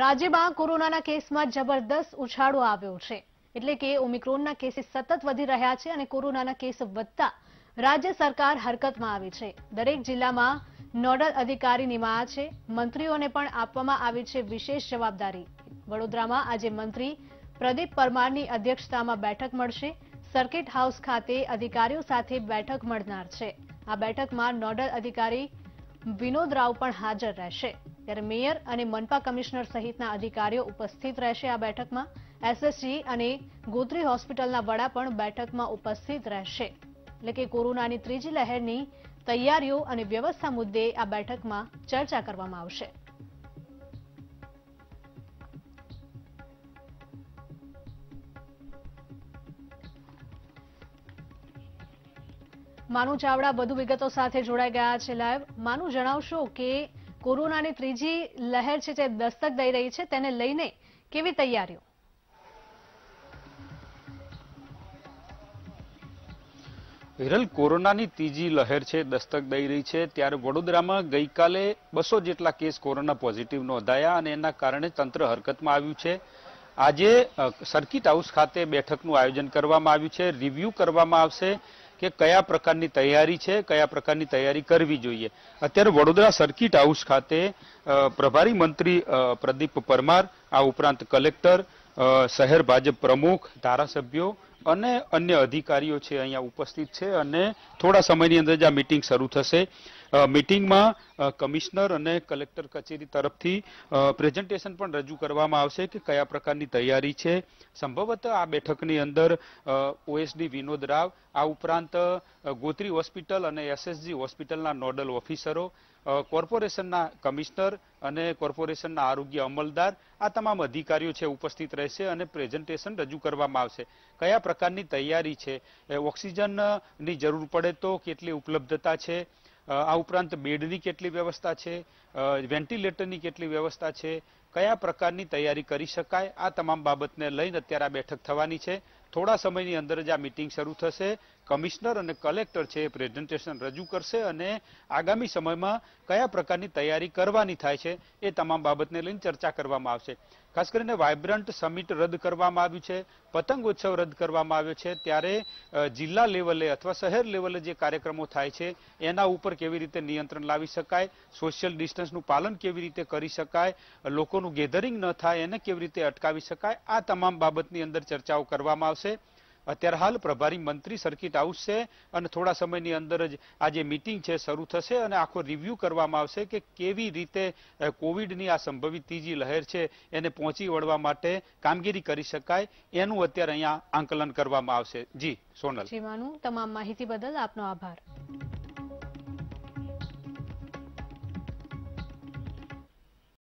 રાજ્યમાં કોરોનાના કેસમાં જબરદસ્ત ઉછાળો આવ્યો છે એટલે કે ઓમિક્રોનના કેસીસ સતત વધી રહ્યા છે અને કોરોનાના કેસ વધતા રાજ્ય સરકાર હરકતમાં આવી છે દરેક જિલ્લામાં નોડલ અધિકારી નિમાયા છે મંત્રીઓને પણ આપવામાં આવી છે વિશેષ જવાબદારી વડોદરામાં આજે મંત્રી પ્રદીપ પરમારની અધ્યક્ષતામાં બેઠક મળશે સર્કિટ હાઉસ ખાતે અધિકારીઓ સાથે બેઠક મળનાર છે આ બેઠકમાં નોડલ અધિકારી વિનોદ રાવ પણ હાજર રહેશે ત્યારે મેયર અને મનપા કમિશનર સહિતના અધિકારીઓ ઉપસ્થિત રહેશે આ બેઠકમાં એસએસજી અને ગોત્રી હોસ્પિટલના વડા પણ બેઠકમાં ઉપસ્થિત રહેશે એટલે કે કોરોનાની ત્રીજી લહેરની તૈયારીઓ અને વ્યવસ્થા મુદ્દે આ બેઠકમાં ચર્ચા કરવામાં આવશે માનુ ચાવડા વધુ વિગતો સાથે જોડાઈ ગયા છે લાઈવ માનુ જણાવશો કે કોરોનાની ત્રીજી લહેર છે જે દસ્તક દઈ રહી છે તેને લઈને કેવી તૈયારીઓ વિરલ કોરોનાની ત્રીજી લહેર છે દસ્તક દઈ રહી છે ત્યારે વડોદરામાં ગઈકાલે બસો જેટલા કેસ કોરોના પોઝિટિવ નોંધાયા અને એના કારણે તંત્ર હરકતમાં આવ્યું છે આજે સર્કિટ હાઉસ ખાતે બેઠકનું આયોજન કરવામાં આવ્યું છે રિવ્યુ કરવામાં આવશે કે કયા પ્રકારની તૈયારી છે કયા પ્રકારની તૈયારી કરવી જોઈએ અત્યારે વડોદરા સર્કિટ હાઉસ ખાતે પ્રભારી મંત્રી પ્રદીપ પરમાર આ ઉપરાંત કલેક્ટર શહેર ભાજપ પ્રમુખ ધારાસભ્યો અને અન્ય અધિકારીઓ છે અહીંયા ઉપસ્થિત છે અને થોડા સમયની અંદર જ આ મિટિંગ શરૂ થશે મિટિંગમાં કમિશનર અને કલેક્ટર કચેરી તરફથી પ્રેઝન્ટેશન પણ રજૂ કરવામાં આવશે કે કયા પ્રકારની તૈયારી છે સંભવત આ બેઠકની અંદર ઓએસડી વિનોદ રાવ આ ઉપરાંત ગોત્રી હોસ્પિટલ અને એસએસજી હોસ્પિટલના નોડલ ઓફિસરો કોર્પોરેશનના કમિશનર અને કોર્પોરેશનના આરોગ્ય અમલદાર આ તમામ અધિકારીઓ છે ઉપસ્થિત રહેશે અને પ્રેઝન્ટેશન રજૂ કરવામાં આવશે કયા પ્રકારની તૈયારી છે ઓક્સિજનની જરૂર પડે તો કેટલી ઉપલબ્ધતા છે આ ઉપરાંત બેડની કેટલી વ્યવસ્થા છે વેન્ટિલેટરની કેટલી વ્યવસ્થા છે કયા પ્રકારની તૈયારી કરી શકાય આ તમામ બાબતને લઈને અત્યારે આ બેઠક થવાની છે થોડા સમયની અંદર જ આ મિટિંગ શરૂ થશે કમિશનર અને કલેક્ટર છે એ પ્રેઝન્ટેશન રજૂ કરશે અને આગામી સમયમાં કયા પ્રકારની તૈયારી કરવાની થાય છે એ તમામ બાબતને લઈને ચર્ચા કરવામાં આવશે ખાસ કરીને વાઇબ્રન્ટ સમિટ રદ કરવામાં આવ્યું છે પતંગોત્સવ રદ કરવામાં આવ્યો છે ત્યારે જિલ્લા લેવલે અથવા શહેર લેવલે જે કાર્યક્રમો થાય છે એના ઉપર કેવી રીતે નિયંત્રણ લાવી શકાય સોશિયલ ડિસ્ટન્સનું પાલન કેવી રીતે કરી શકાય લોકોનું લોકોનું ગેધરિંગ ન થાય એને કેવી રીતે અટકાવી શકાય આ તમામ બાબતની અંદર ચર્ચાઓ કરવામાં આવશે અત્યારે હાલ પ્રભારી મંત્રી સર્કિટ હાઉસ છે અને થોડા સમયની અંદર જ આ જે મિટિંગ છે શરૂ થશે અને આખો રિવ્યુ કરવામાં આવશે કે કેવી રીતે કોવિડની આ સંભવિત ત્રીજી લહેર છે એને પહોંચી વળવા માટે કામગીરી કરી શકાય એનું અત્યારે અહીંયા આંકલન કરવામાં આવશે જી સોનલ તમામ માહિતી બદલ આપનો આભાર